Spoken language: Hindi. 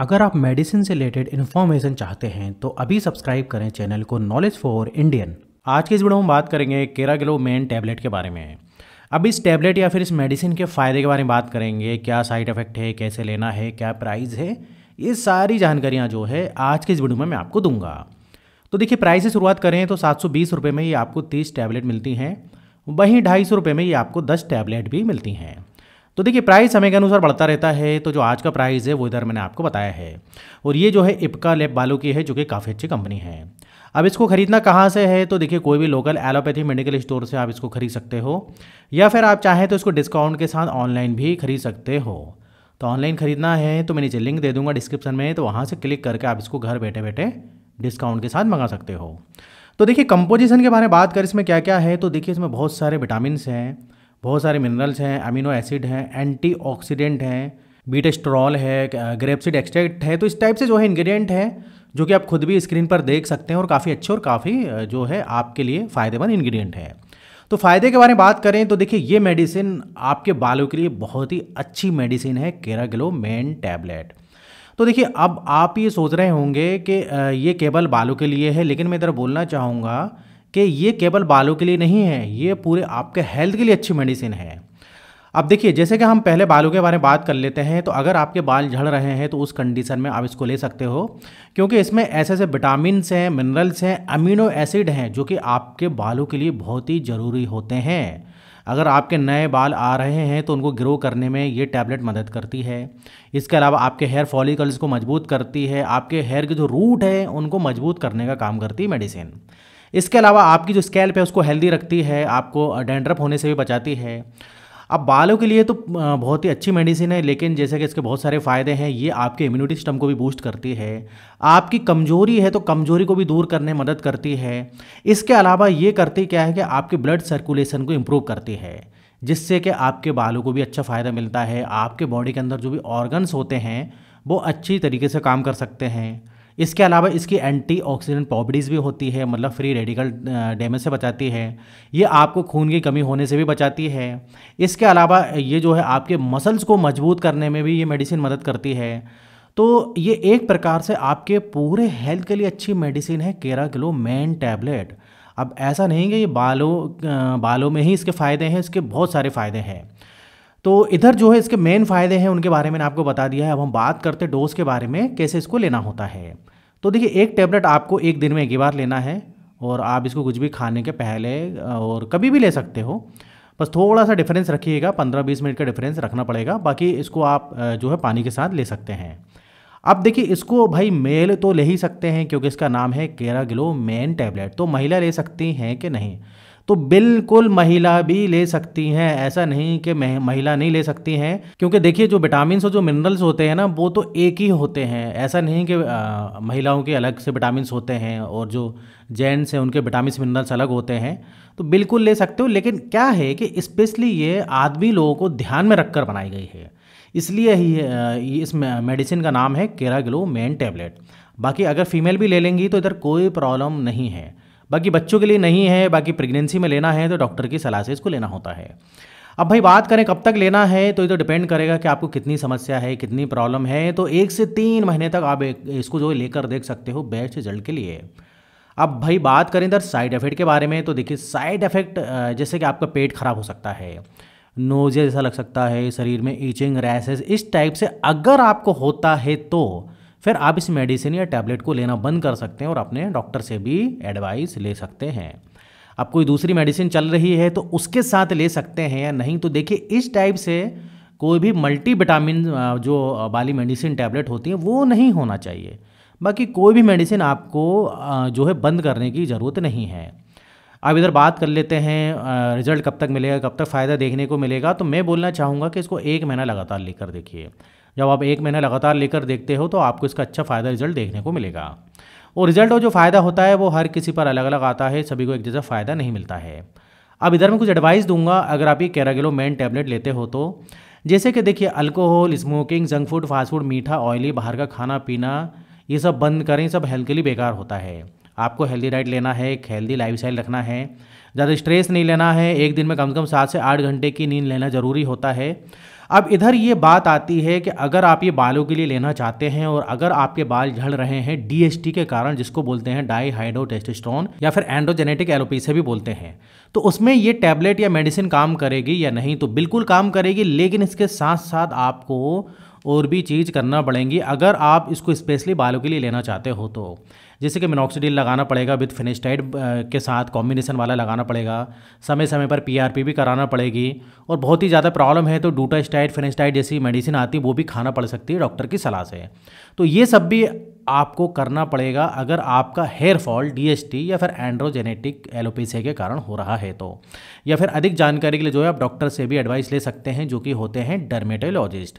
अगर आप मेडिसिन से रिलेटेड इन्फॉर्मेशन चाहते हैं तो अभी सब्सक्राइब करें चैनल को नॉलेज फॉर इंडियन आज के इस वीडियो में बात करेंगे केरा केरागिलो मेन टैबलेट के बारे में अब इस टैबलेट या फिर इस मेडिसिन के फ़ायदे के बारे में बात करेंगे क्या साइड इफ़ेक्ट है कैसे लेना है क्या प्राइस है ये सारी जानकारियाँ जो है आज के इस वीडियो में मैं आपको दूंगा तो देखिए प्राइस से शुरुआत करें तो सात में ये आपको तीस टैबलेट मिलती हैं वहीं ढाई में ये आपको दस टैबलेट भी मिलती हैं तो देखिए प्राइस समय के अनुसार बढ़ता रहता है तो जो आज का प्राइस है वो इधर मैंने आपको बताया है और ये जो है इपका लैब बालू की है जो कि काफ़ी अच्छी कंपनी है अब इसको खरीदना कहाँ से है तो देखिए कोई भी लोकल एलोपैथी मेडिकल स्टोर से आप इसको खरीद सकते हो या फिर आप चाहें तो इसको डिस्काउंट के साथ ऑनलाइन भी खरीद सकते हो तो ऑनलाइन खरीदना है तो मैं नीचे लिंक दे दूंगा डिस्क्रिप्शन में तो वहाँ से क्लिक करके आप इसको घर बैठे बैठे डिस्काउंट के साथ मंगा सकते हो तो देखिए कंपोजिशन के बारे में बात करें इसमें क्या क्या है तो देखिए इसमें बहुत सारे विटामिन हैं बहुत सारे मिनरल्स हैं अमीनो एसिड हैं एंटीऑक्सीडेंट हैं बीट स्ट्रॉल है ग्रेपसिड एक्सट्रैक्ट है तो इस टाइप से जो है इंग्रेडिएंट है जो कि आप खुद भी स्क्रीन पर देख सकते हैं और काफ़ी अच्छे और काफ़ी जो है आपके लिए फ़ायदेमंद इंग्रेडिएंट है तो फ़ायदे के बारे में बात करें तो देखिए ये मेडिसिन आपके बालों के लिए बहुत ही अच्छी मेडिसिन है ग्लो मेन टैबलेट तो देखिए अब आप ये सोच रहे होंगे कि ये केवल बालों के लिए है लेकिन मैं इधर बोलना चाहूँगा कि ये केवल बालों के लिए नहीं है ये पूरे आपके हेल्थ के लिए अच्छी मेडिसिन है अब देखिए जैसे कि हम पहले बालों के बारे में बात कर लेते हैं तो अगर आपके बाल झड़ रहे हैं तो उस कंडीशन में आप इसको ले सकते हो क्योंकि इसमें ऐसे ऐसे विटामिन हैं मिनरल्स हैं अमीनो एसिड हैं जो कि आपके बालों के लिए बहुत ही ज़रूरी होते हैं अगर आपके नए बाल आ रहे हैं तो उनको ग्रो करने में ये टैबलेट मदद करती है इसके अलावा आपके हेयर फॉलिकल्स को मजबूत करती है आपके हेयर के जो रूट है उनको मजबूत करने का काम करती है मेडिसिन इसके अलावा आपकी जो स्कैल्प है उसको हेल्दी रखती है आपको डेंड्रप होने से भी बचाती है अब बालों के लिए तो बहुत ही अच्छी मेडिसिन है लेकिन जैसे कि इसके बहुत सारे फ़ायदे हैं ये आपके इम्यूनिटी सिस्टम को भी बूस्ट करती है आपकी कमजोरी है तो कमजोरी को भी दूर करने में मदद करती है इसके अलावा ये करती क्या है कि आपके ब्लड सर्कुलेशन को इम्प्रूव करती है जिससे कि आपके बालों को भी अच्छा फ़ायदा मिलता है आपके बॉडी के अंदर जो भी ऑर्गन्स होते हैं वो अच्छी तरीके से काम कर सकते हैं इसके अलावा इसकी ऑक्सीडेंट प्रॉपर्टीज़ भी होती है मतलब फ्री रेडिकल डैमेज से बचाती है ये आपको खून की कमी होने से भी बचाती है इसके अलावा ये जो है आपके मसल्स को मजबूत करने में भी ये मेडिसिन मदद करती है तो ये एक प्रकार से आपके पूरे हेल्थ के लिए अच्छी मेडिसिन है केरा किलो मेन टैबलेट अब ऐसा नहीं कि ये बालों बालों में ही इसके फ़ायदे हैं इसके बहुत सारे फ़ायदे हैं तो इधर जो है इसके मेन फ़ायदे हैं उनके बारे में आपको बता दिया है अब हम बात करते हैं डोज के बारे में कैसे इसको लेना होता है तो देखिए एक टेबलेट आपको एक दिन में एक ही बार लेना है और आप इसको कुछ भी खाने के पहले और कभी भी ले सकते हो बस थोड़ा सा डिफरेंस रखिएगा पंद्रह बीस मिनट का डिफरेंस रखना पड़ेगा बाकी इसको आप जो है पानी के साथ ले सकते हैं अब देखिए इसको भाई मेल तो ले ही सकते हैं क्योंकि इसका नाम है केरा ग्लो मेन टैबलेट तो महिला ले सकती हैं कि नहीं तो बिल्कुल महिला भी ले सकती हैं ऐसा नहीं कि महिला नहीं ले सकती हैं क्योंकि देखिए जो विटामिन और जो मिनरल्स होते हैं ना वो तो एक ही होते हैं ऐसा नहीं कि महिलाओं के अलग से विटामिन होते हैं और जो जेंट्स हैं उनके विटामिन मिनरल्स अलग होते हैं तो बिल्कुल ले सकते हो लेकिन क्या है कि स्पेशली ये आदमी लोगों को ध्यान में रखकर बनाई गई है इसलिए ही इस मेडिसिन का नाम है केरा ग्लो मेन टैबलेट बाकी अगर फीमेल भी ले लेंगी तो इधर कोई प्रॉब्लम नहीं है बाकी बच्चों के लिए नहीं है बाकी प्रेगनेंसी में लेना है तो डॉक्टर की सलाह से इसको लेना होता है अब भाई बात करें कब तक लेना है तो ये तो डिपेंड करेगा कि आपको कितनी समस्या है कितनी प्रॉब्लम है तो एक से तीन महीने तक आप इसको जो लेकर देख सकते हो बेस्ट रिजल्ट के लिए अब भाई बात करें इधर साइड इफ़ेक्ट के बारे में तो देखिए साइड इफ़ेक्ट जैसे कि आपका पेट खराब हो सकता है नोजिया जैसा लग सकता है शरीर में ईचिंग रैसेस इस टाइप से अगर आपको होता है तो फिर आप इस मेडिसिन या टैबलेट को लेना बंद कर सकते हैं और अपने डॉक्टर से भी एडवाइस ले सकते हैं अब कोई दूसरी मेडिसिन चल रही है तो उसके साथ ले सकते हैं या नहीं तो देखिए इस टाइप से कोई भी मल्टी विटामिन जो वाली मेडिसिन टैबलेट होती है वो नहीं होना चाहिए बाकी कोई भी मेडिसिन आपको जो है बंद करने की ज़रूरत नहीं है अब इधर बात कर लेते हैं रिजल्ट कब तक मिलेगा कब तक फ़ायदा देखने को मिलेगा तो मैं बोलना चाहूँगा कि इसको एक महीना लगातार लेकर देखिए जब आप एक महीना लगातार लेकर देखते हो तो आपको इसका अच्छा फ़ायदा रिजल्ट देखने को मिलेगा और रिजल्ट और जो फ़ायदा होता है वो हर किसी पर अलग अलग आता है सभी को एक जैसा फ़ायदा नहीं मिलता है अब इधर मैं कुछ एडवाइस दूंगा अगर आप ये कैरागिलो मेन टैबलेट लेते हो तो जैसे कि देखिए alcohol smoking junk food fast food मीठा ऑयली बाहर का खाना पीना ये सब बंद करें सब हेल्थ के लिए बेकार होता है आपको हेल्दी डाइट लेना है एक हेल्दी लाइफ रखना है ज़्यादा स्ट्रेस नहीं लेना है एक दिन में कम से कम सात से आठ घंटे की नींद लेना ज़रूरी होता है अब इधर ये बात आती है कि अगर आप ये बालों के लिए लेना चाहते हैं और अगर आपके बाल झड़ रहे हैं डीएसटी के कारण जिसको बोलते हैं डाई या फिर एंड्रोजेनेटिक से भी बोलते हैं तो उसमें ये टैबलेट या मेडिसिन काम करेगी या नहीं तो बिल्कुल काम करेगी लेकिन इसके साथ साथ आपको और भी चीज़ करना पड़ेंगी अगर आप इसको स्पेशली बालों के लिए लेना चाहते हो तो जैसे कि मिनोक्सीडिल लगाना पड़ेगा विथ फिनिस्टाइड के साथ कॉम्बिनेशन वाला लगाना पड़ेगा समय समय पर पीआरपी भी कराना पड़ेगी और बहुत ही ज़्यादा प्रॉब्लम है तो डूटास्टाइड फिनिस्टाइड जैसी मेडिसिन आती है वो भी खाना पड़ सकती है डॉक्टर की सलाह से तो ये सब भी आपको करना पड़ेगा अगर आपका हेयर फॉल डीएसटी या फिर एंड्रोजेनेटिक एलोपेसिया के कारण हो रहा है तो या फिर अधिक जानकारी के लिए जो है आप डॉक्टर से भी एडवाइस ले सकते हैं जो कि होते हैं डर्मेटोलॉजिस्ट